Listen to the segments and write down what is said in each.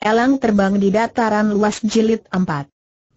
Elang terbang di dataran luas jilid 4.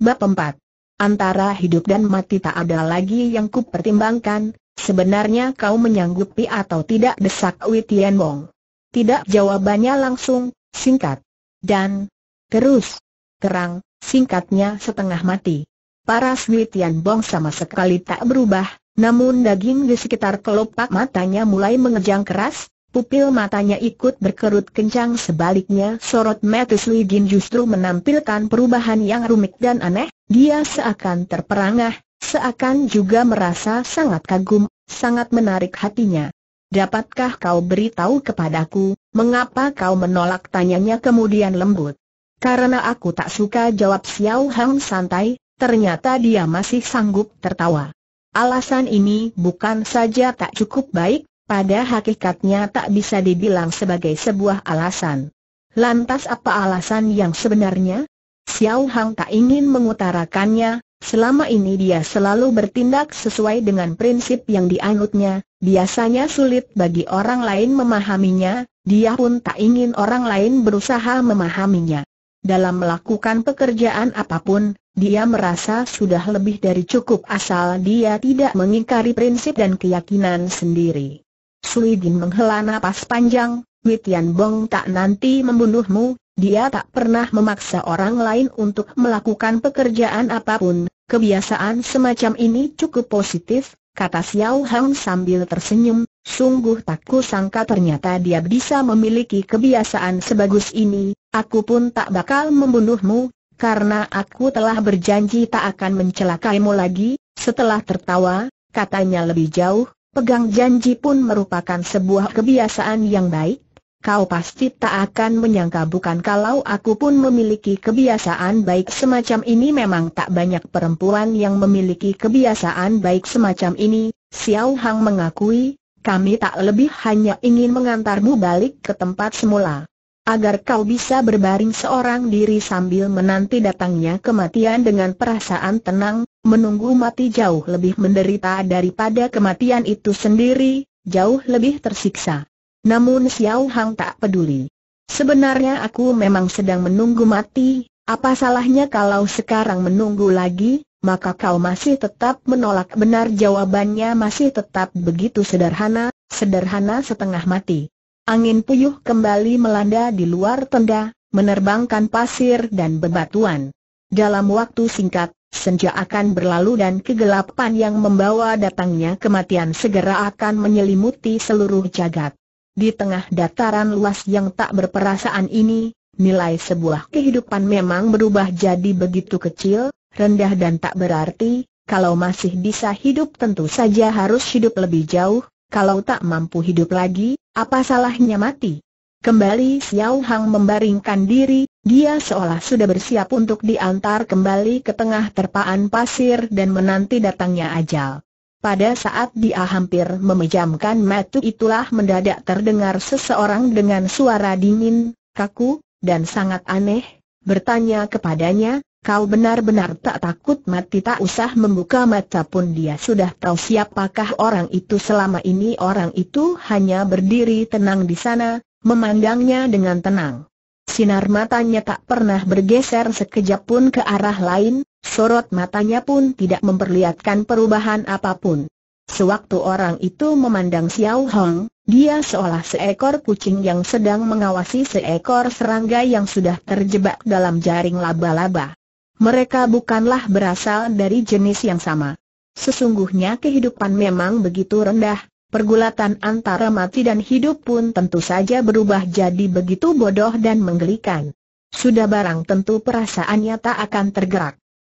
Bab 4. Antara hidup dan mati tak ada lagi yang kupertimbangkan, sebenarnya kau menyanggupi atau tidak desak Witian Wong. Tidak jawabannya langsung, singkat. Dan terus, terang, singkatnya setengah mati. Paras Witian Bong sama sekali tak berubah, namun daging di sekitar kelopak matanya mulai mengejang keras, Pupil matanya ikut berkerut kencang sebaliknya sorot Metis Li justru menampilkan perubahan yang rumit dan aneh, dia seakan terperangah, seakan juga merasa sangat kagum, sangat menarik hatinya. Dapatkah kau beritahu kepadaku, mengapa kau menolak tanyanya kemudian lembut? Karena aku tak suka jawab Xiao Hang santai, ternyata dia masih sanggup tertawa. Alasan ini bukan saja tak cukup baik, pada hakikatnya tak bisa dibilang sebagai sebuah alasan. Lantas apa alasan yang sebenarnya? Xiao Hang tak ingin mengutarakannya, selama ini dia selalu bertindak sesuai dengan prinsip yang dianutnya, biasanya sulit bagi orang lain memahaminya, dia pun tak ingin orang lain berusaha memahaminya. Dalam melakukan pekerjaan apapun, dia merasa sudah lebih dari cukup asal dia tidak mengingkari prinsip dan keyakinan sendiri. Sui menghela napas panjang, Witian Bong tak nanti membunuhmu, dia tak pernah memaksa orang lain untuk melakukan pekerjaan apapun, kebiasaan semacam ini cukup positif, kata Xiao Hang sambil tersenyum, sungguh tak kusangka ternyata dia bisa memiliki kebiasaan sebagus ini, aku pun tak bakal membunuhmu, karena aku telah berjanji tak akan mencelakaimu lagi, setelah tertawa, katanya lebih jauh, Pegang janji pun merupakan sebuah kebiasaan yang baik. Kau pasti tak akan menyangka bukan kalau aku pun memiliki kebiasaan baik semacam ini memang tak banyak perempuan yang memiliki kebiasaan baik semacam ini, Xiao Hang mengakui, kami tak lebih hanya ingin mengantarmu balik ke tempat semula agar kau bisa berbaring seorang diri sambil menanti datangnya kematian dengan perasaan tenang, menunggu mati jauh lebih menderita daripada kematian itu sendiri, jauh lebih tersiksa. Namun Xiao Hang tak peduli. Sebenarnya aku memang sedang menunggu mati, apa salahnya kalau sekarang menunggu lagi, maka kau masih tetap menolak benar jawabannya masih tetap begitu sederhana, sederhana setengah mati. Angin puyuh kembali melanda di luar tenda, menerbangkan pasir dan bebatuan. Dalam waktu singkat, senja akan berlalu dan kegelapan yang membawa datangnya kematian segera akan menyelimuti seluruh jagat. Di tengah dataran luas yang tak berperasaan ini, nilai sebuah kehidupan memang berubah jadi begitu kecil, rendah dan tak berarti, kalau masih bisa hidup tentu saja harus hidup lebih jauh, kalau tak mampu hidup lagi, apa salahnya mati? Kembali Xiao Hang membaringkan diri, dia seolah sudah bersiap untuk diantar kembali ke tengah terpaan pasir dan menanti datangnya ajal. Pada saat dia hampir memejamkan mata itulah mendadak terdengar seseorang dengan suara dingin, kaku, dan sangat aneh, bertanya kepadanya, kau benar-benar tak takut mati tak usah membuka mata pun dia sudah tahu siapakah orang itu selama ini orang itu hanya berdiri tenang di sana, memandangnya dengan tenang. Sinar matanya tak pernah bergeser sekejap pun ke arah lain, sorot matanya pun tidak memperlihatkan perubahan apapun. Sewaktu orang itu memandang Xiao Hong, dia seolah seekor kucing yang sedang mengawasi seekor serangga yang sudah terjebak dalam jaring laba-laba. Mereka bukanlah berasal dari jenis yang sama. Sesungguhnya kehidupan memang begitu rendah, pergulatan antara mati dan hidup pun tentu saja berubah jadi begitu bodoh dan menggelikan. Sudah barang tentu perasaannya tak akan tergerak.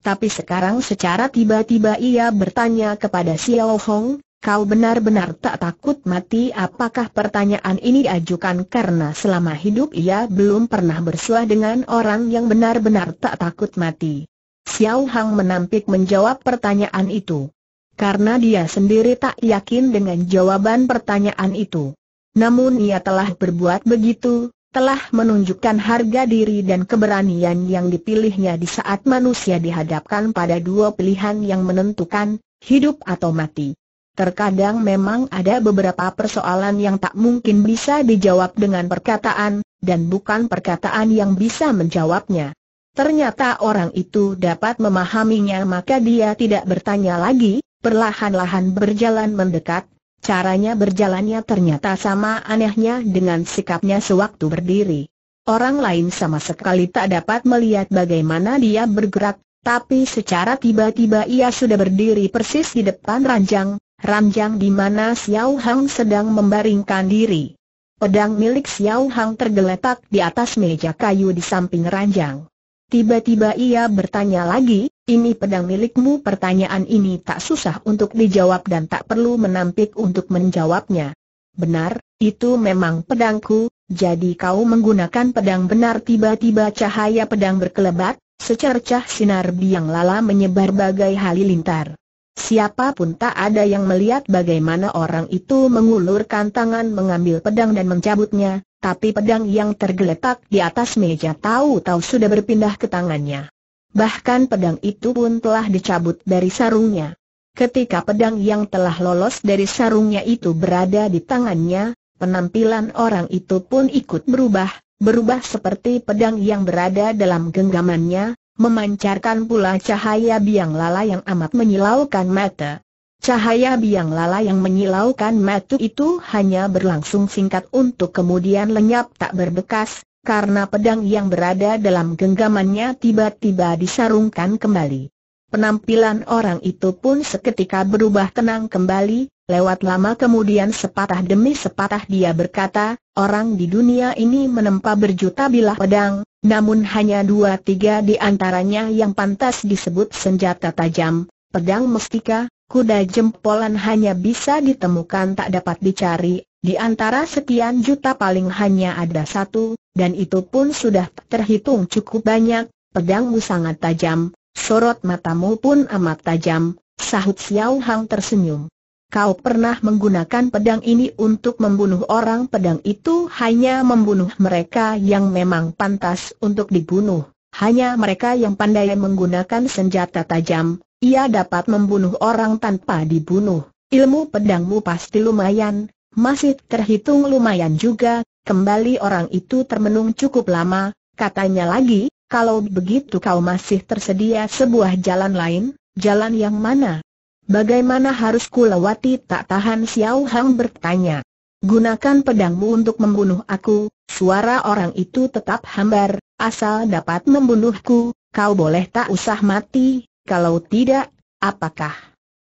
Tapi sekarang secara tiba-tiba ia bertanya kepada Xiao Hong, kau benar-benar tak takut mati apakah pertanyaan ini diajukan karena selama hidup ia belum pernah bersuah dengan orang yang benar-benar tak takut mati. Xiao Hang menampik menjawab pertanyaan itu karena dia sendiri tak yakin dengan jawaban pertanyaan itu. Namun ia telah berbuat begitu, telah menunjukkan harga diri dan keberanian yang dipilihnya di saat manusia dihadapkan pada dua pilihan yang menentukan, hidup atau mati. Terkadang memang ada beberapa persoalan yang tak mungkin bisa dijawab dengan perkataan, dan bukan perkataan yang bisa menjawabnya. Ternyata orang itu dapat memahaminya maka dia tidak bertanya lagi, perlahan-lahan berjalan mendekat, caranya berjalannya ternyata sama anehnya dengan sikapnya sewaktu berdiri. Orang lain sama sekali tak dapat melihat bagaimana dia bergerak, tapi secara tiba-tiba ia sudah berdiri persis di depan ranjang, ranjang di mana Xiao Hang sedang membaringkan diri. Pedang milik Xiao Hang tergeletak di atas meja kayu di samping ranjang. Tiba-tiba ia bertanya lagi, ini pedang milikmu pertanyaan ini tak susah untuk dijawab dan tak perlu menampik untuk menjawabnya. Benar, itu memang pedangku, jadi kau menggunakan pedang benar tiba-tiba cahaya pedang berkelebat, secercah sinar biang lala menyebar bagai halilintar. Siapapun tak ada yang melihat bagaimana orang itu mengulurkan tangan mengambil pedang dan mencabutnya, tapi pedang yang tergeletak di atas meja tahu-tahu sudah berpindah ke tangannya. Bahkan pedang itu pun telah dicabut dari sarungnya. Ketika pedang yang telah lolos dari sarungnya itu berada di tangannya, penampilan orang itu pun ikut berubah, berubah seperti pedang yang berada dalam genggamannya, Memancarkan pula cahaya biang lala yang amat menyilaukan mata. Cahaya biang lala yang menyilaukan mata itu hanya berlangsung singkat untuk kemudian lenyap tak berbekas, karena pedang yang berada dalam genggamannya tiba-tiba disarungkan kembali. Penampilan orang itu pun seketika berubah tenang kembali, Lewat lama kemudian sepatah demi sepatah dia berkata, orang di dunia ini menempa berjuta bilah pedang, namun hanya dua tiga di antaranya yang pantas disebut senjata tajam, pedang mestika, kuda jempolan hanya bisa ditemukan tak dapat dicari, di antara sekian juta paling hanya ada satu, dan itu pun sudah terhitung cukup banyak, pedangmu sangat tajam, sorot matamu pun amat tajam, sahut Xiao Hang tersenyum kau pernah menggunakan pedang ini untuk membunuh orang pedang itu hanya membunuh mereka yang memang pantas untuk dibunuh. Hanya mereka yang pandai menggunakan senjata tajam, ia dapat membunuh orang tanpa dibunuh. Ilmu pedangmu pasti lumayan, masih terhitung lumayan juga, kembali orang itu termenung cukup lama, katanya lagi, kalau begitu kau masih tersedia sebuah jalan lain, jalan yang mana? Bagaimana harus kulewati tak tahan Xiao Hang bertanya. Gunakan pedangmu untuk membunuh aku, suara orang itu tetap hambar, asal dapat membunuhku, kau boleh tak usah mati, kalau tidak, apakah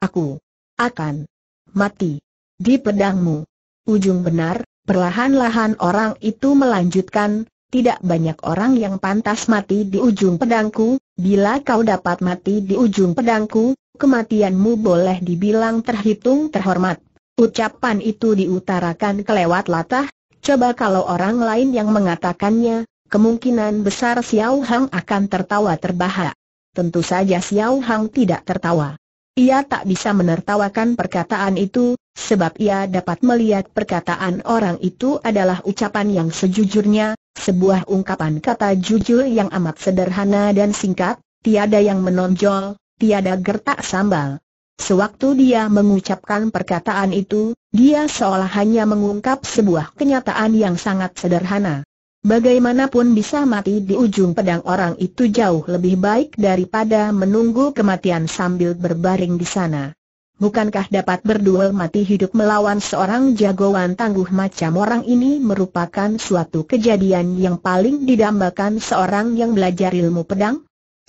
aku akan mati di pedangmu? Ujung benar, perlahan-lahan orang itu melanjutkan, tidak banyak orang yang pantas mati di ujung pedangku, bila kau dapat mati di ujung pedangku, kematianmu boleh dibilang terhitung terhormat. Ucapan itu diutarakan kelewat latah, coba kalau orang lain yang mengatakannya, kemungkinan besar Xiao Hang akan tertawa terbahak. Tentu saja Xiao Hang tidak tertawa. Ia tak bisa menertawakan perkataan itu, sebab ia dapat melihat perkataan orang itu adalah ucapan yang sejujurnya, sebuah ungkapan kata jujur yang amat sederhana dan singkat, tiada yang menonjol, tiada gertak sambal. Sewaktu dia mengucapkan perkataan itu, dia seolah hanya mengungkap sebuah kenyataan yang sangat sederhana. Bagaimanapun bisa mati di ujung pedang orang itu jauh lebih baik daripada menunggu kematian sambil berbaring di sana. Bukankah dapat berduel mati hidup melawan seorang jagoan tangguh macam orang ini merupakan suatu kejadian yang paling didambakan seorang yang belajar ilmu pedang?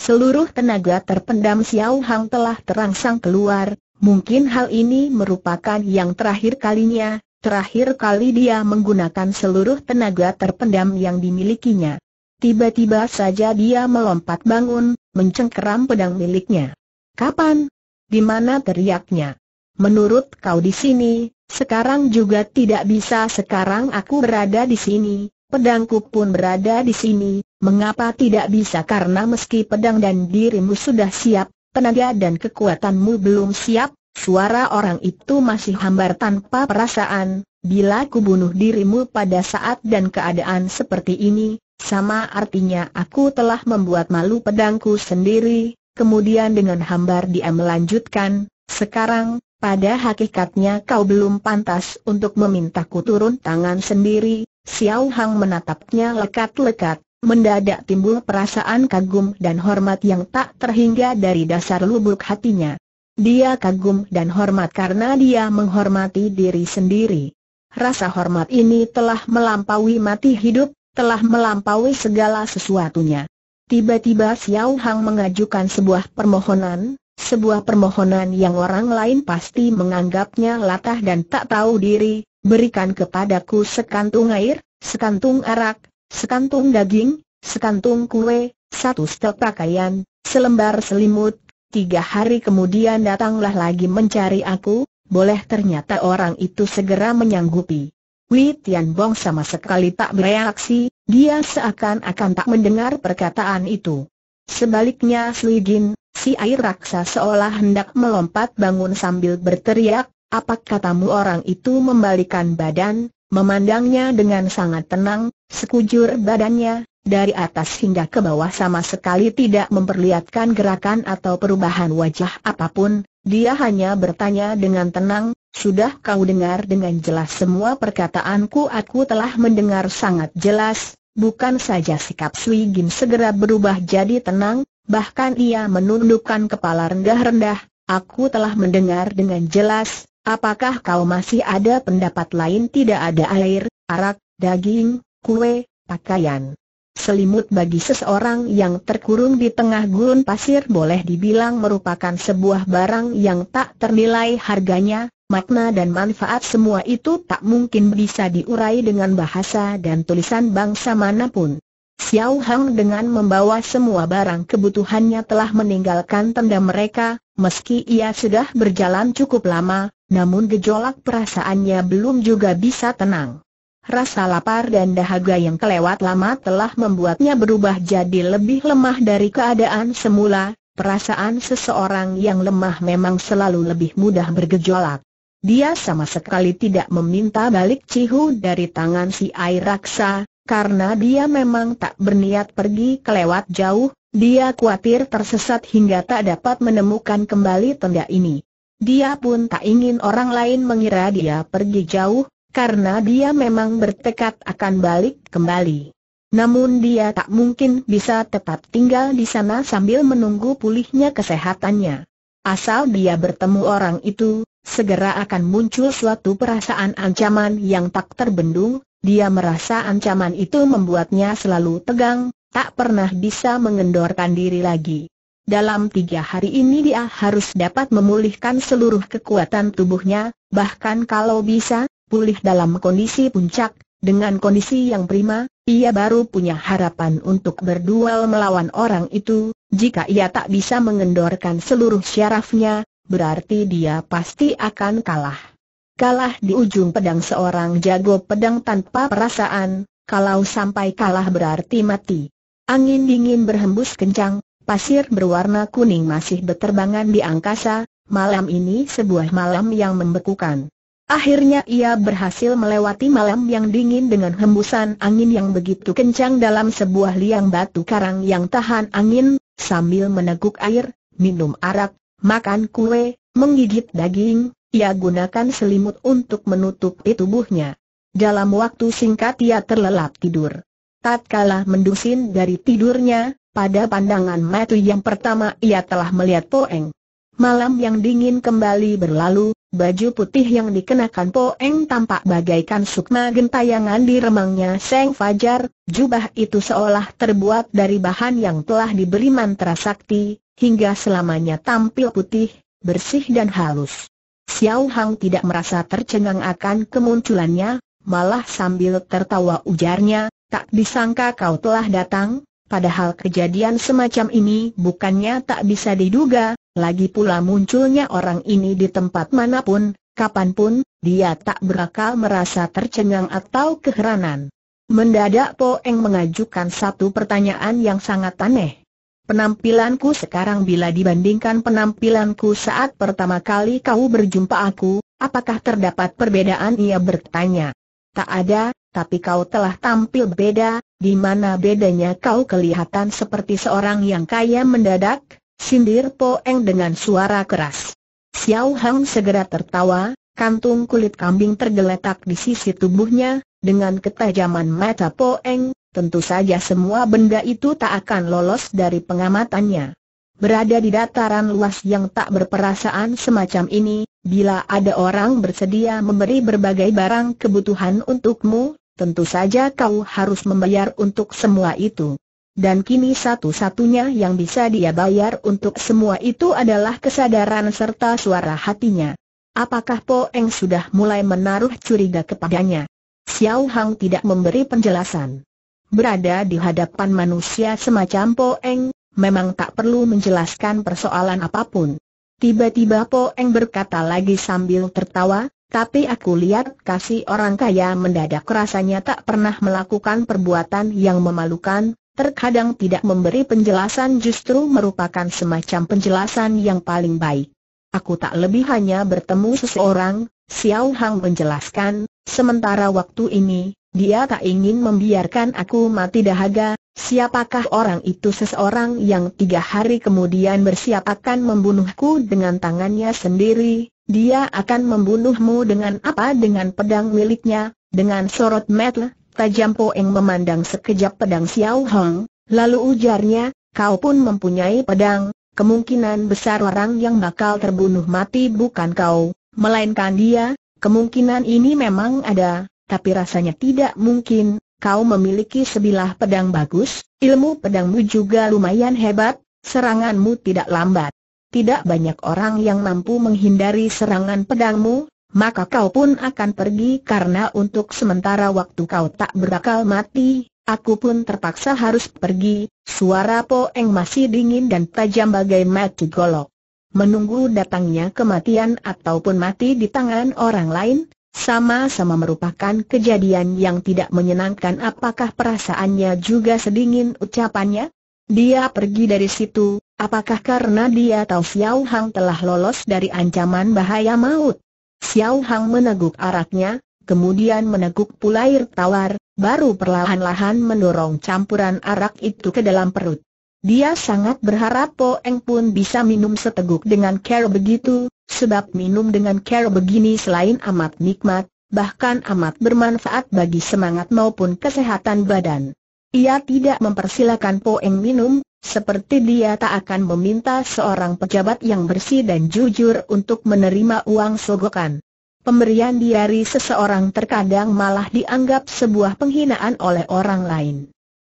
Seluruh tenaga terpendam Xiao Hang telah terangsang keluar, mungkin hal ini merupakan yang terakhir kalinya, terakhir kali dia menggunakan seluruh tenaga terpendam yang dimilikinya. Tiba-tiba saja dia melompat bangun, mencengkeram pedang miliknya. Kapan? Di mana teriaknya? Menurut kau di sini, sekarang juga tidak bisa sekarang aku berada di sini, Pedangku pun berada di sini, mengapa tidak bisa karena meski pedang dan dirimu sudah siap, tenaga dan kekuatanmu belum siap, suara orang itu masih hambar tanpa perasaan, bila kubunuh dirimu pada saat dan keadaan seperti ini, sama artinya aku telah membuat malu pedangku sendiri, kemudian dengan hambar dia melanjutkan, sekarang, pada hakikatnya kau belum pantas untuk memintaku turun tangan sendiri, Xiao Hang menatapnya lekat-lekat, mendadak timbul perasaan kagum dan hormat yang tak terhingga dari dasar lubuk hatinya. Dia kagum dan hormat karena dia menghormati diri sendiri. Rasa hormat ini telah melampaui mati hidup, telah melampaui segala sesuatunya. Tiba-tiba Xiao Hang mengajukan sebuah permohonan, sebuah permohonan yang orang lain pasti menganggapnya latah dan tak tahu diri, berikan kepadaku sekantung air, sekantung arak, sekantung daging, sekantung kue, satu stok pakaian, selembar selimut, tiga hari kemudian datanglah lagi mencari aku, boleh ternyata orang itu segera menyanggupi. Wei Tian sama sekali tak bereaksi, dia seakan-akan tak mendengar perkataan itu. Sebaliknya Sui Jin, si air raksa seolah hendak melompat bangun sambil berteriak, apa katamu orang itu membalikan badan, memandangnya dengan sangat tenang, sekujur badannya, dari atas hingga ke bawah sama sekali tidak memperlihatkan gerakan atau perubahan wajah apapun, dia hanya bertanya dengan tenang, sudah kau dengar dengan jelas semua perkataanku aku telah mendengar sangat jelas, bukan saja sikap Sui Gin segera berubah jadi tenang, bahkan ia menundukkan kepala rendah-rendah, aku telah mendengar dengan jelas, Apakah kau masih ada pendapat lain tidak ada air, arak, daging, kue, pakaian? Selimut bagi seseorang yang terkurung di tengah gurun pasir boleh dibilang merupakan sebuah barang yang tak ternilai harganya, makna dan manfaat semua itu tak mungkin bisa diurai dengan bahasa dan tulisan bangsa manapun. Xiao Hang dengan membawa semua barang kebutuhannya telah meninggalkan tenda mereka, meski ia sudah berjalan cukup lama, namun gejolak perasaannya belum juga bisa tenang. Rasa lapar dan dahaga yang kelewat lama telah membuatnya berubah jadi lebih lemah dari keadaan semula, perasaan seseorang yang lemah memang selalu lebih mudah bergejolak. Dia sama sekali tidak meminta balik Cihu dari tangan si air raksa, karena dia memang tak berniat pergi kelewat jauh, dia khawatir tersesat hingga tak dapat menemukan kembali tenda ini. Dia pun tak ingin orang lain mengira dia pergi jauh, karena dia memang bertekad akan balik kembali. Namun dia tak mungkin bisa tetap tinggal di sana sambil menunggu pulihnya kesehatannya. Asal dia bertemu orang itu, segera akan muncul suatu perasaan ancaman yang tak terbendung, dia merasa ancaman itu membuatnya selalu tegang, tak pernah bisa mengendorkan diri lagi. Dalam tiga hari ini dia harus dapat memulihkan seluruh kekuatan tubuhnya, bahkan kalau bisa, pulih dalam kondisi puncak, dengan kondisi yang prima, ia baru punya harapan untuk berduel melawan orang itu, jika ia tak bisa mengendorkan seluruh syarafnya, berarti dia pasti akan kalah. Kalah di ujung pedang seorang jago pedang tanpa perasaan, kalau sampai kalah berarti mati. Angin dingin berhembus kencang, Pasir berwarna kuning masih berterbangan di angkasa, malam ini sebuah malam yang membekukan. Akhirnya ia berhasil melewati malam yang dingin dengan hembusan angin yang begitu kencang dalam sebuah liang batu karang yang tahan angin, sambil meneguk air, minum arak, makan kue, menggigit daging, ia gunakan selimut untuk menutupi tubuhnya. Dalam waktu singkat ia terlelap tidur. Tatkala mendusin dari tidurnya, pada pandangan matu yang pertama ia telah melihat Poeng. Malam yang dingin kembali berlalu, baju putih yang dikenakan Poeng tampak bagaikan sukma gentayangan di remangnya Seng Fajar, jubah itu seolah terbuat dari bahan yang telah diberi mantra sakti, hingga selamanya tampil putih, bersih dan halus. Xiao Hang tidak merasa tercengang akan kemunculannya, malah sambil tertawa ujarnya, tak disangka kau telah datang, Padahal kejadian semacam ini bukannya tak bisa diduga, lagi pula munculnya orang ini di tempat manapun, kapanpun, dia tak berakal merasa tercengang atau keheranan. Mendadak Po Eng mengajukan satu pertanyaan yang sangat aneh. Penampilanku sekarang bila dibandingkan penampilanku saat pertama kali kau berjumpa aku, apakah terdapat perbedaan ia bertanya. Tak ada, tapi kau telah tampil beda, di mana bedanya kau kelihatan seperti seorang yang kaya mendadak? Sindir Poeng dengan suara keras. Xiao Hang segera tertawa, kantung kulit kambing tergeletak di sisi tubuhnya, dengan ketajaman mata Poeng, tentu saja semua benda itu tak akan lolos dari pengamatannya. Berada di dataran luas yang tak berperasaan semacam ini, bila ada orang bersedia memberi berbagai barang kebutuhan untukmu, tentu saja kau harus membayar untuk semua itu. Dan kini satu-satunya yang bisa dia bayar untuk semua itu adalah kesadaran serta suara hatinya. Apakah Po Eng sudah mulai menaruh curiga kepadanya? Xiao Hang tidak memberi penjelasan. Berada di hadapan manusia semacam Po Eng, memang tak perlu menjelaskan persoalan apapun. Tiba-tiba Po Eng berkata lagi sambil tertawa, tapi aku lihat kasih orang kaya mendadak rasanya tak pernah melakukan perbuatan yang memalukan, terkadang tidak memberi penjelasan justru merupakan semacam penjelasan yang paling baik. Aku tak lebih hanya bertemu seseorang, Xiao Hang menjelaskan, sementara waktu ini, dia tak ingin membiarkan aku mati dahaga, siapakah orang itu seseorang yang tiga hari kemudian bersiap akan membunuhku dengan tangannya sendiri, dia akan membunuhmu dengan apa? Dengan pedang miliknya, dengan sorot mata, tajam Poeng memandang sekejap pedang Xiao Hong, lalu ujarnya, kau pun mempunyai pedang, kemungkinan besar orang yang bakal terbunuh mati bukan kau, melainkan dia, kemungkinan ini memang ada, tapi rasanya tidak mungkin, kau memiliki sebilah pedang bagus, ilmu pedangmu juga lumayan hebat, seranganmu tidak lambat tidak banyak orang yang mampu menghindari serangan pedangmu, maka kau pun akan pergi karena untuk sementara waktu kau tak berakal mati, aku pun terpaksa harus pergi, suara Poeng masih dingin dan tajam bagai mati golok. Menunggu datangnya kematian ataupun mati di tangan orang lain, sama-sama merupakan kejadian yang tidak menyenangkan apakah perasaannya juga sedingin ucapannya? Dia pergi dari situ, Apakah karena dia tahu Xiao Hang telah lolos dari ancaman bahaya maut? Xiao Hang meneguk araknya, kemudian meneguk pula air tawar, baru perlahan-lahan mendorong campuran arak itu ke dalam perut. Dia sangat berharap Po Eng pun bisa minum seteguk dengan care begitu, sebab minum dengan care begini selain amat nikmat, bahkan amat bermanfaat bagi semangat maupun kesehatan badan. Ia tidak mempersilakan Po Eng minum, seperti dia tak akan meminta seorang pejabat yang bersih dan jujur untuk menerima uang sogokan. Pemberian diari seseorang terkadang malah dianggap sebuah penghinaan oleh orang lain.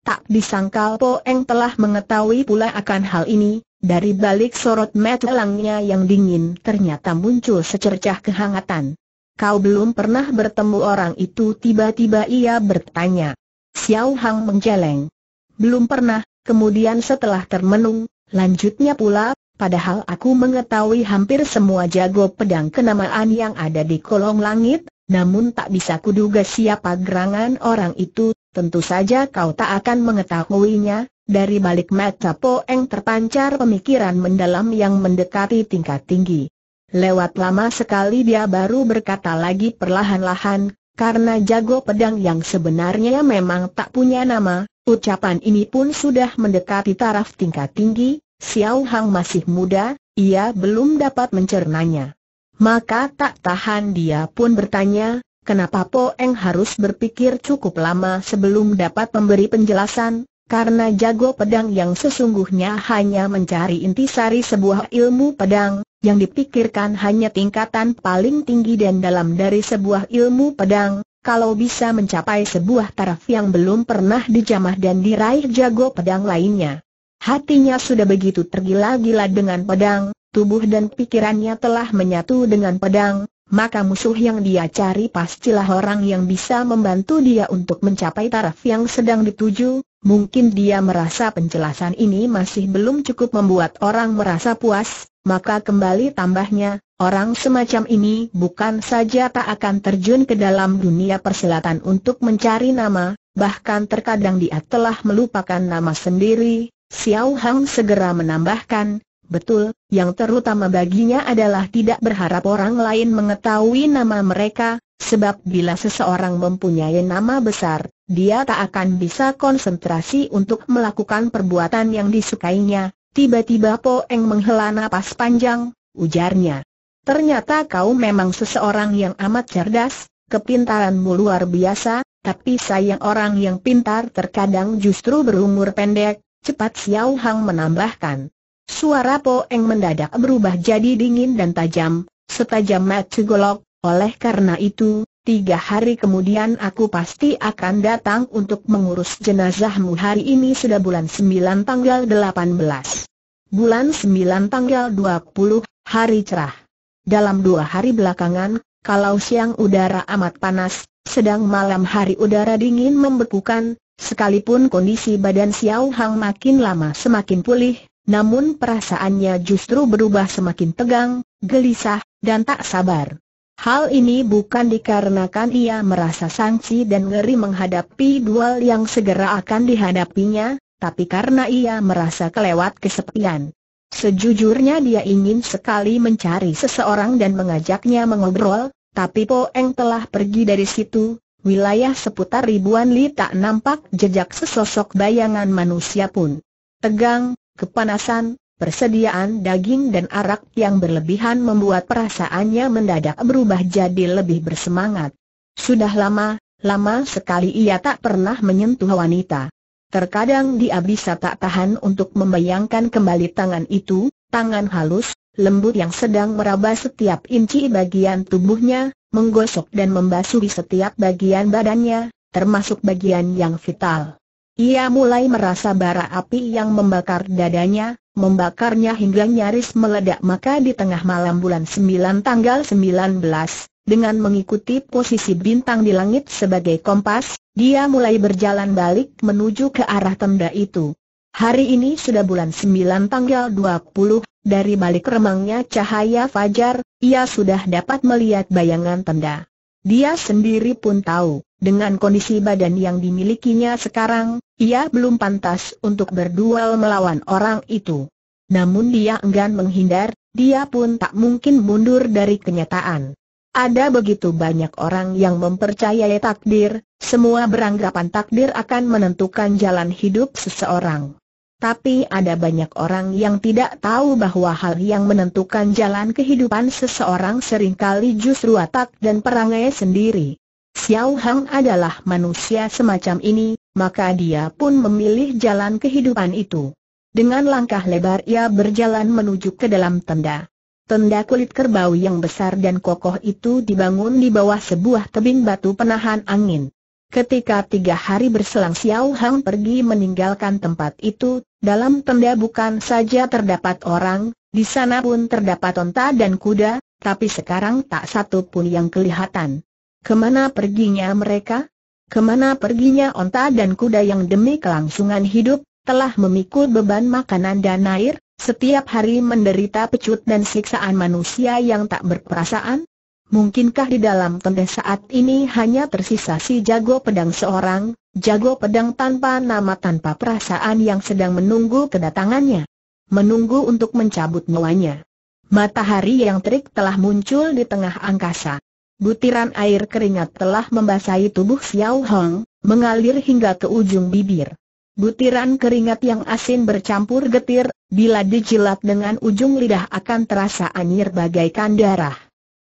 Tak disangkal Po Eng telah mengetahui pula akan hal ini, dari balik sorot mata yang dingin ternyata muncul secercah kehangatan. Kau belum pernah bertemu orang itu tiba-tiba ia bertanya. Xiao Hang menjeleng. Belum pernah, kemudian setelah termenung, lanjutnya pula, padahal aku mengetahui hampir semua jago pedang kenamaan yang ada di kolong langit, namun tak bisa kuduga siapa gerangan orang itu, tentu saja kau tak akan mengetahuinya, dari balik mata Poeng terpancar pemikiran mendalam yang mendekati tingkat tinggi. Lewat lama sekali dia baru berkata lagi perlahan-lahan, karena jago pedang yang sebenarnya memang tak punya nama, ucapan ini pun sudah mendekati taraf tingkat tinggi, Xiao Hang masih muda, ia belum dapat mencernanya. Maka tak tahan dia pun bertanya, kenapa Po Eng harus berpikir cukup lama sebelum dapat memberi penjelasan, karena jago pedang yang sesungguhnya hanya mencari intisari sebuah ilmu pedang, yang dipikirkan hanya tingkatan paling tinggi dan dalam dari sebuah ilmu pedang, kalau bisa mencapai sebuah taraf yang belum pernah dijamah dan diraih jago pedang lainnya. Hatinya sudah begitu tergila-gila dengan pedang, tubuh dan pikirannya telah menyatu dengan pedang, maka musuh yang dia cari pastilah orang yang bisa membantu dia untuk mencapai taraf yang sedang dituju, mungkin dia merasa penjelasan ini masih belum cukup membuat orang merasa puas, maka kembali tambahnya, orang semacam ini bukan saja tak akan terjun ke dalam dunia persilatan untuk mencari nama, bahkan terkadang dia telah melupakan nama sendiri, Xiao Hang segera menambahkan, betul, yang terutama baginya adalah tidak berharap orang lain mengetahui nama mereka, sebab bila seseorang mempunyai nama besar, dia tak akan bisa konsentrasi untuk melakukan perbuatan yang disukainya, Tiba-tiba Poeng menghela napas panjang, ujarnya. Ternyata kau memang seseorang yang amat cerdas, kepintaranmu luar biasa, tapi sayang orang yang pintar terkadang justru berumur pendek, cepat Xiao Hang menambahkan. Suara Poeng mendadak berubah jadi dingin dan tajam, setajam mata golok, oleh karena itu, Tiga hari kemudian aku pasti akan datang untuk mengurus jenazahmu hari ini sudah bulan 9 tanggal 18. Bulan 9 tanggal 20, hari cerah. Dalam dua hari belakangan, kalau siang udara amat panas, sedang malam hari udara dingin membekukan, sekalipun kondisi badan Xiao Hang makin lama semakin pulih, namun perasaannya justru berubah semakin tegang, gelisah, dan tak sabar. Hal ini bukan dikarenakan ia merasa sangsi dan ngeri menghadapi duel yang segera akan dihadapinya, tapi karena ia merasa kelewat kesepian. Sejujurnya dia ingin sekali mencari seseorang dan mengajaknya mengobrol, tapi Po Eng telah pergi dari situ, wilayah seputar ribuan li tak nampak jejak sesosok bayangan manusia pun. Tegang, kepanasan, Persediaan daging dan arak yang berlebihan membuat perasaannya mendadak berubah jadi lebih bersemangat. Sudah lama, lama sekali ia tak pernah menyentuh wanita. Terkadang dia bisa tak tahan untuk membayangkan kembali tangan itu, tangan halus, lembut yang sedang meraba setiap inci bagian tubuhnya, menggosok dan membasuhi setiap bagian badannya, termasuk bagian yang vital. Ia mulai merasa bara api yang membakar dadanya, membakarnya hingga nyaris meledak maka di tengah malam bulan 9 tanggal 19, dengan mengikuti posisi bintang di langit sebagai kompas, dia mulai berjalan balik menuju ke arah tenda itu. Hari ini sudah bulan 9 tanggal 20, dari balik remangnya cahaya fajar, ia sudah dapat melihat bayangan tenda. Dia sendiri pun tahu, dengan kondisi badan yang dimilikinya sekarang, ia belum pantas untuk berduel melawan orang itu. Namun dia enggan menghindar, dia pun tak mungkin mundur dari kenyataan. Ada begitu banyak orang yang mempercayai takdir, semua beranggapan takdir akan menentukan jalan hidup seseorang. Tapi ada banyak orang yang tidak tahu bahwa hal yang menentukan jalan kehidupan seseorang seringkali justru atak dan perangai sendiri. Xiao Hang adalah manusia semacam ini, maka dia pun memilih jalan kehidupan itu. Dengan langkah lebar ia berjalan menuju ke dalam tenda. Tenda kulit kerbau yang besar dan kokoh itu dibangun di bawah sebuah tebing batu penahan angin. Ketika tiga hari berselang Xiao Hang pergi meninggalkan tempat itu, dalam tenda bukan saja terdapat orang, di sana pun terdapat onta dan kuda, tapi sekarang tak satu pun yang kelihatan. Kemana perginya mereka? Kemana perginya onta dan kuda yang demi kelangsungan hidup, telah memikul beban makanan dan air, setiap hari menderita pecut dan siksaan manusia yang tak berperasaan? Mungkinkah di dalam tenda saat ini hanya tersisa si jago pedang seorang, jago pedang tanpa nama tanpa perasaan yang sedang menunggu kedatangannya? Menunggu untuk mencabut nyawanya. Matahari yang terik telah muncul di tengah angkasa. Butiran air keringat telah membasahi tubuh Xiao Hong, mengalir hingga ke ujung bibir. Butiran keringat yang asin bercampur getir, bila dijilat dengan ujung lidah akan terasa anyir bagaikan darah.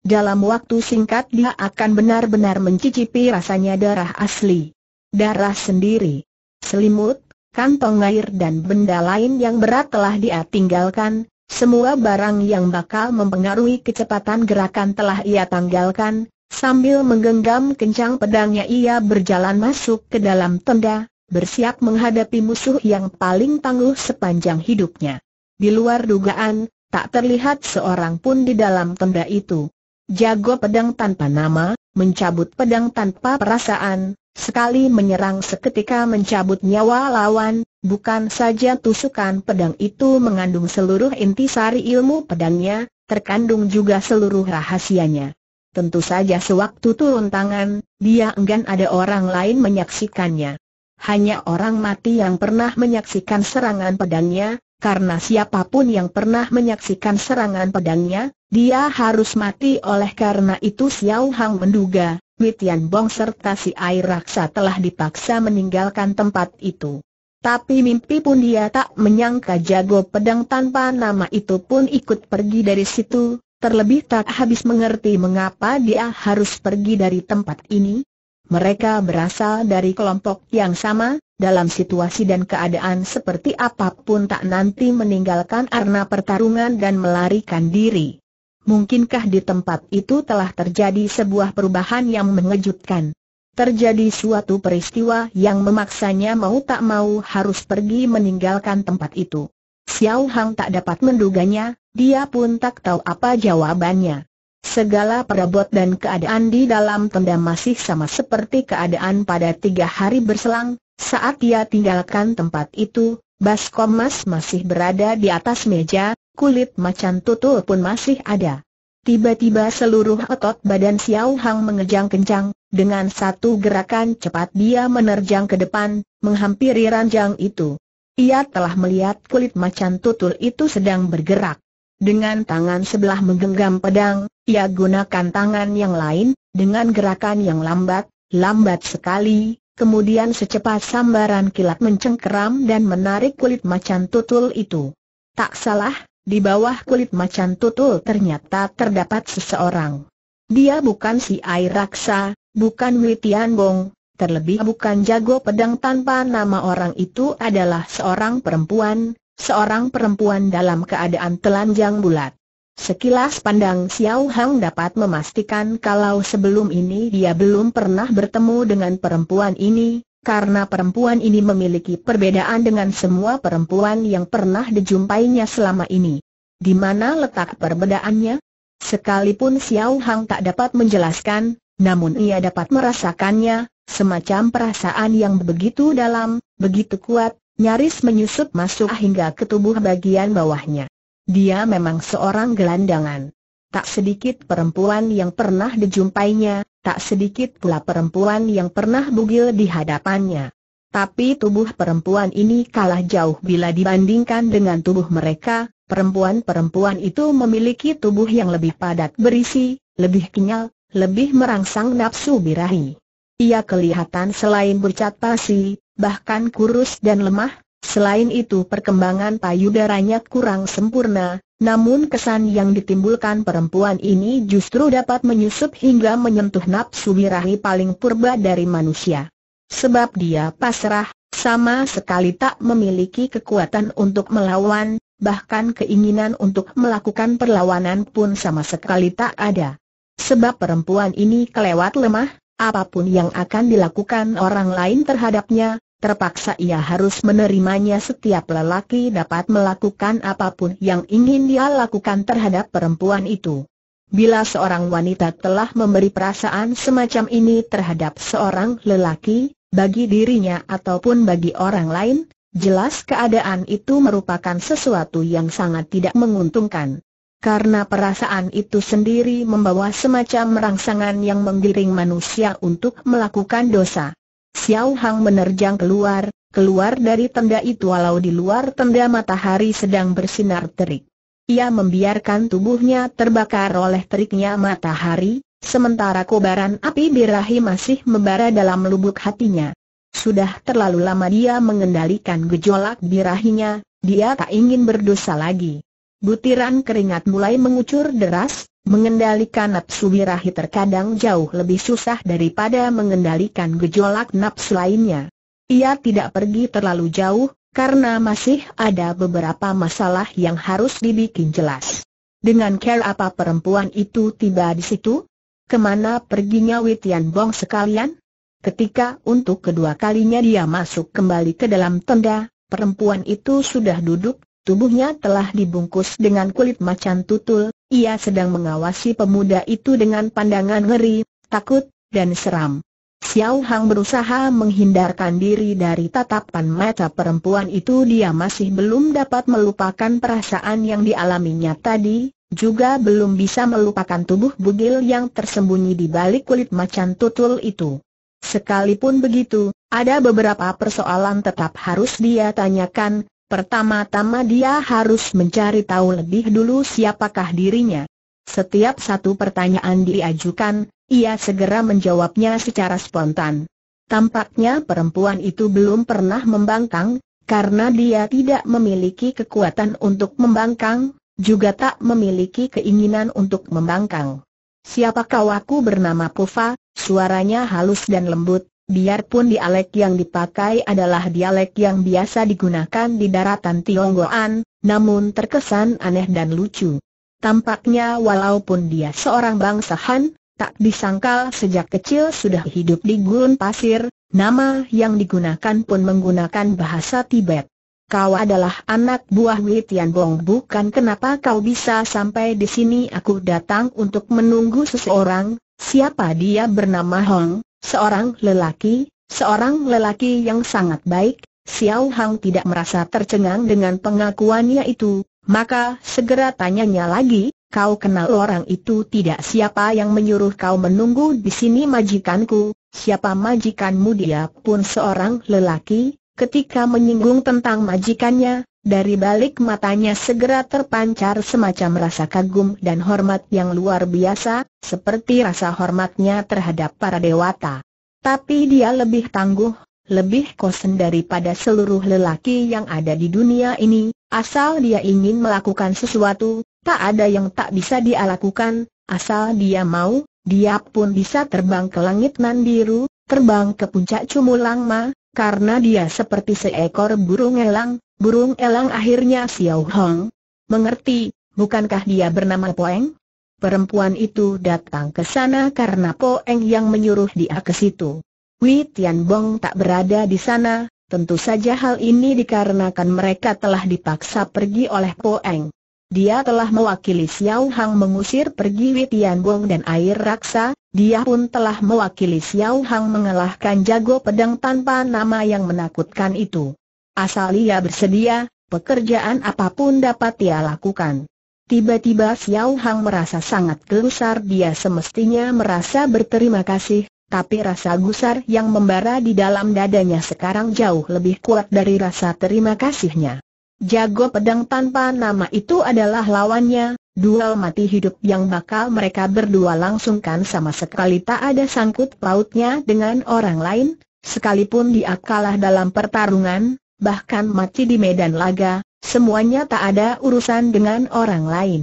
Dalam waktu singkat dia akan benar-benar mencicipi rasanya darah asli. Darah sendiri. Selimut, kantong air dan benda lain yang berat telah dia tinggalkan, semua barang yang bakal mempengaruhi kecepatan gerakan telah ia tanggalkan, sambil menggenggam kencang pedangnya ia berjalan masuk ke dalam tenda, bersiap menghadapi musuh yang paling tangguh sepanjang hidupnya. Di luar dugaan, tak terlihat seorang pun di dalam tenda itu. Jago pedang tanpa nama, mencabut pedang tanpa perasaan, sekali menyerang seketika mencabut nyawa lawan, bukan saja tusukan pedang itu mengandung seluruh inti sari ilmu pedangnya, terkandung juga seluruh rahasianya. Tentu saja sewaktu turun tangan, dia enggan ada orang lain menyaksikannya. Hanya orang mati yang pernah menyaksikan serangan pedangnya, karena siapapun yang pernah menyaksikan serangan pedangnya, dia harus mati oleh karena itu Xiao Hang menduga, Mitian Bong serta si air raksa telah dipaksa meninggalkan tempat itu. Tapi mimpi pun dia tak menyangka jago pedang tanpa nama itu pun ikut pergi dari situ, terlebih tak habis mengerti mengapa dia harus pergi dari tempat ini, mereka berasal dari kelompok yang sama, dalam situasi dan keadaan seperti apapun tak nanti meninggalkan arena pertarungan dan melarikan diri. Mungkinkah di tempat itu telah terjadi sebuah perubahan yang mengejutkan? Terjadi suatu peristiwa yang memaksanya mau tak mau harus pergi meninggalkan tempat itu. Xiao Hang tak dapat menduganya, dia pun tak tahu apa jawabannya. Segala perabot dan keadaan di dalam tenda masih sama seperti keadaan pada tiga hari berselang, saat ia tinggalkan tempat itu, Baskomas masih berada di atas meja, kulit macan tutul pun masih ada. Tiba-tiba seluruh otot badan Xiao Hang mengejang kencang, dengan satu gerakan cepat dia menerjang ke depan, menghampiri ranjang itu. Ia telah melihat kulit macan tutul itu sedang bergerak. Dengan tangan sebelah menggenggam pedang, ia gunakan tangan yang lain, dengan gerakan yang lambat, lambat sekali, kemudian secepat sambaran kilat mencengkeram dan menarik kulit macan tutul itu. Tak salah, di bawah kulit macan tutul ternyata terdapat seseorang. Dia bukan si air Raksa, bukan Witian Bong, terlebih bukan jago pedang tanpa nama orang itu adalah seorang perempuan, seorang perempuan dalam keadaan telanjang bulat. Sekilas pandang Xiao Hang dapat memastikan kalau sebelum ini dia belum pernah bertemu dengan perempuan ini, karena perempuan ini memiliki perbedaan dengan semua perempuan yang pernah dijumpainya selama ini. Di mana letak perbedaannya? Sekalipun Xiao Hang tak dapat menjelaskan, namun ia dapat merasakannya, semacam perasaan yang begitu dalam, begitu kuat, nyaris menyusup masuk hingga ke tubuh bagian bawahnya. Dia memang seorang gelandangan. Tak sedikit perempuan yang pernah dijumpainya, tak sedikit pula perempuan yang pernah bugil di hadapannya. Tapi tubuh perempuan ini kalah jauh bila dibandingkan dengan tubuh mereka, perempuan-perempuan itu memiliki tubuh yang lebih padat berisi, lebih kenyal, lebih merangsang nafsu birahi. Ia kelihatan selain bercat pasi, bahkan kurus dan lemah, selain itu perkembangan payudaranya kurang sempurna, namun kesan yang ditimbulkan perempuan ini justru dapat menyusup hingga menyentuh nafsu birahi paling purba dari manusia. Sebab dia pasrah, sama sekali tak memiliki kekuatan untuk melawan, bahkan keinginan untuk melakukan perlawanan pun sama sekali tak ada. Sebab perempuan ini kelewat lemah, apapun yang akan dilakukan orang lain terhadapnya, Terpaksa ia harus menerimanya setiap lelaki dapat melakukan apapun yang ingin dia lakukan terhadap perempuan itu. Bila seorang wanita telah memberi perasaan semacam ini terhadap seorang lelaki, bagi dirinya ataupun bagi orang lain, jelas keadaan itu merupakan sesuatu yang sangat tidak menguntungkan. Karena perasaan itu sendiri membawa semacam rangsangan yang menggiring manusia untuk melakukan dosa. Xiao Hang menerjang keluar, keluar dari tenda itu walau di luar tenda matahari sedang bersinar terik. Ia membiarkan tubuhnya terbakar oleh teriknya matahari, sementara kobaran api birahi masih membara dalam lubuk hatinya. Sudah terlalu lama dia mengendalikan gejolak birahinya, dia tak ingin berdosa lagi. Butiran keringat mulai mengucur deras, Mengendalikan nafsu birahi terkadang jauh lebih susah daripada mengendalikan gejolak nafsu lainnya. Ia tidak pergi terlalu jauh, karena masih ada beberapa masalah yang harus dibikin jelas. Dengan care apa perempuan itu tiba di situ? Kemana perginya Witian Bong sekalian? Ketika untuk kedua kalinya dia masuk kembali ke dalam tenda, perempuan itu sudah duduk, tubuhnya telah dibungkus dengan kulit macan tutul, ia sedang mengawasi pemuda itu dengan pandangan ngeri, takut, dan seram. Xiao Hang berusaha menghindarkan diri dari tatapan mata perempuan itu dia masih belum dapat melupakan perasaan yang dialaminya tadi, juga belum bisa melupakan tubuh bugil yang tersembunyi di balik kulit macan tutul itu. Sekalipun begitu, ada beberapa persoalan tetap harus dia tanyakan, Pertama-tama dia harus mencari tahu lebih dulu siapakah dirinya. Setiap satu pertanyaan diajukan, ia segera menjawabnya secara spontan. Tampaknya perempuan itu belum pernah membangkang, karena dia tidak memiliki kekuatan untuk membangkang, juga tak memiliki keinginan untuk membangkang. Siapakah aku bernama Pufa, suaranya halus dan lembut, Biarpun dialek yang dipakai adalah dialek yang biasa digunakan di daratan Tionggoan, namun terkesan aneh dan lucu. Tampaknya walaupun dia seorang bangsahan, tak disangkal sejak kecil sudah hidup di gurun pasir, nama yang digunakan pun menggunakan bahasa Tibet. Kau adalah anak buah Wei Tianbong bukan kenapa kau bisa sampai di sini aku datang untuk menunggu seseorang, siapa dia bernama Hong, Seorang lelaki, seorang lelaki yang sangat baik, Xiao Hang tidak merasa tercengang dengan pengakuannya itu, maka segera tanyanya lagi, kau kenal orang itu tidak siapa yang menyuruh kau menunggu di sini majikanku, siapa majikanmu dia pun seorang lelaki, ketika menyinggung tentang majikannya, dari balik matanya segera terpancar semacam rasa kagum dan hormat yang luar biasa, seperti rasa hormatnya terhadap para dewata. Tapi dia lebih tangguh, lebih kosen daripada seluruh lelaki yang ada di dunia ini, asal dia ingin melakukan sesuatu, tak ada yang tak bisa dia lakukan, asal dia mau, dia pun bisa terbang ke langit nan biru, terbang ke puncak Cumulangma, karena dia seperti seekor burung elang, burung elang akhirnya Xiao Hong. Mengerti, bukankah dia bernama Poeng? Perempuan itu datang ke sana karena Poeng yang menyuruh dia ke situ. Wei Tianbong tak berada di sana, tentu saja hal ini dikarenakan mereka telah dipaksa pergi oleh Poeng. Dia telah mewakili Xiao Hang mengusir pergi Witian Gong dan air raksa, dia pun telah mewakili Xiao Hang mengalahkan jago pedang tanpa nama yang menakutkan itu. Asal ia bersedia, pekerjaan apapun dapat ia lakukan. Tiba-tiba Xiao Hang merasa sangat gusar dia semestinya merasa berterima kasih, tapi rasa gusar yang membara di dalam dadanya sekarang jauh lebih kuat dari rasa terima kasihnya. Jago pedang tanpa nama itu adalah lawannya, duel mati hidup yang bakal mereka berdua langsungkan sama sekali tak ada sangkut pautnya dengan orang lain, sekalipun dia kalah dalam pertarungan, bahkan mati di medan laga, semuanya tak ada urusan dengan orang lain.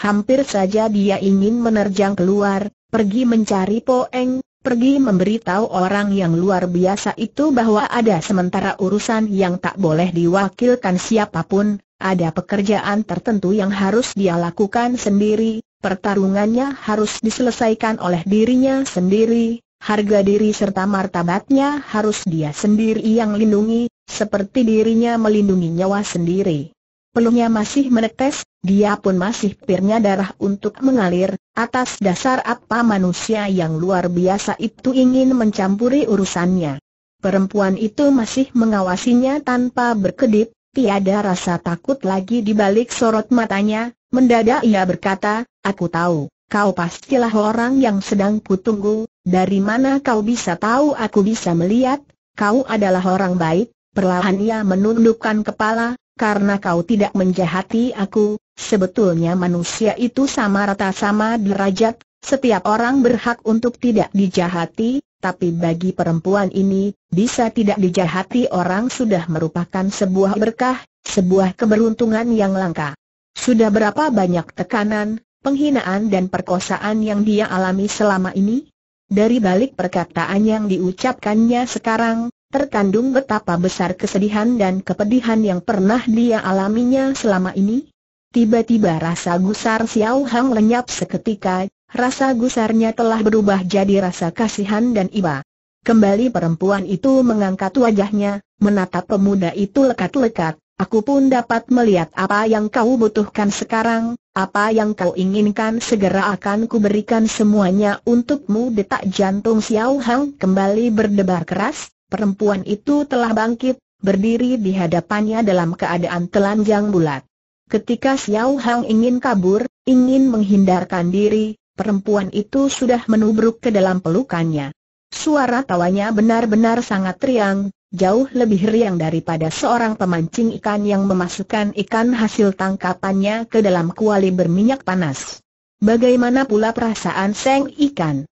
Hampir saja dia ingin menerjang keluar, pergi mencari Poeng, pergi memberitahu orang yang luar biasa itu bahwa ada sementara urusan yang tak boleh diwakilkan siapapun, ada pekerjaan tertentu yang harus dia lakukan sendiri, pertarungannya harus diselesaikan oleh dirinya sendiri, harga diri serta martabatnya harus dia sendiri yang lindungi, seperti dirinya melindungi nyawa sendiri. Peluhnya masih menetes, dia pun masih pirnya darah untuk mengalir, atas dasar apa manusia yang luar biasa itu ingin mencampuri urusannya. Perempuan itu masih mengawasinya tanpa berkedip, tiada rasa takut lagi di balik sorot matanya, mendadak ia berkata, aku tahu, kau pastilah orang yang sedang kutunggu, dari mana kau bisa tahu aku bisa melihat, kau adalah orang baik, perlahan ia menundukkan kepala, karena kau tidak menjahati aku, sebetulnya manusia itu sama rata sama derajat, setiap orang berhak untuk tidak dijahati, tapi bagi perempuan ini, bisa tidak dijahati orang sudah merupakan sebuah berkah, sebuah keberuntungan yang langka. Sudah berapa banyak tekanan, penghinaan dan perkosaan yang dia alami selama ini? Dari balik perkataan yang diucapkannya sekarang, terkandung betapa besar kesedihan dan kepedihan yang pernah dia alaminya selama ini? Tiba-tiba rasa gusar Xiao Hang lenyap seketika, rasa gusarnya telah berubah jadi rasa kasihan dan iba. Kembali perempuan itu mengangkat wajahnya, menatap pemuda itu lekat-lekat, aku pun dapat melihat apa yang kau butuhkan sekarang, apa yang kau inginkan segera akan kuberikan semuanya untukmu detak jantung Xiao Hang kembali berdebar keras, perempuan itu telah bangkit, berdiri di hadapannya dalam keadaan telanjang bulat. Ketika Xiao Hang ingin kabur, ingin menghindarkan diri, perempuan itu sudah menubruk ke dalam pelukannya. Suara tawanya benar-benar sangat riang, jauh lebih riang daripada seorang pemancing ikan yang memasukkan ikan hasil tangkapannya ke dalam kuali berminyak panas. Bagaimana pula perasaan Seng Ikan?